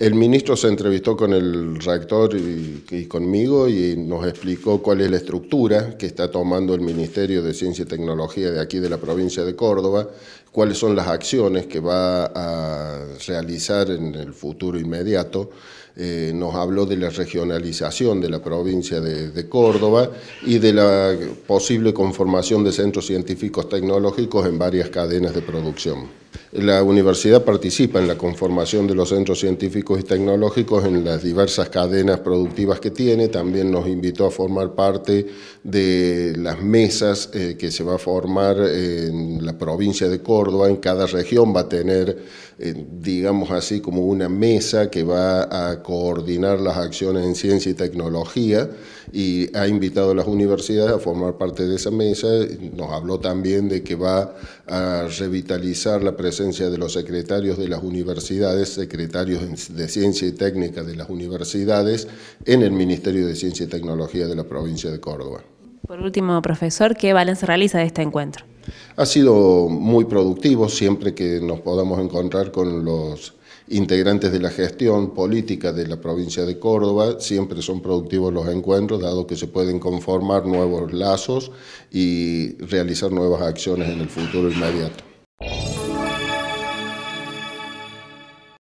El ministro se entrevistó con el rector y, conmigo y nos explicó cuál es la estructura que está tomando el Ministerio de Ciencia y Tecnología de aquí de la provincia de Córdoba cuáles son las acciones que va a realizar en el futuro inmediato. Eh, nos habló de la regionalización de la provincia de, Córdoba y de la posible conformación de centros científicos tecnológicos en varias cadenas de producción. La universidad participa en la conformación de los centros científicos y tecnológicos en las diversas cadenas productivas que tiene. También nos invitó a formar parte de las mesas eh, que se va a formar en la provincia de Córdoba Córdoba, en cada región va a tener, eh, digamos así, como una mesa que va a coordinar las acciones en ciencia y tecnología y ha invitado a las universidades a formar parte de esa mesa. Nos habló también de que va a revitalizar la presencia de los secretarios de las universidades, secretarios de ciencia y técnica de las universidades en el Ministerio de Ciencia y Tecnología de la provincia de Córdoba. Por último, profesor, ¿qué balance realiza de este encuentro? Ha sido muy productivo siempre que nos podamos encontrar con los integrantes de la gestión política de la provincia de Córdoba, siempre son productivos los encuentros, dado que se pueden conformar nuevos lazos y realizar nuevas acciones en el futuro inmediato.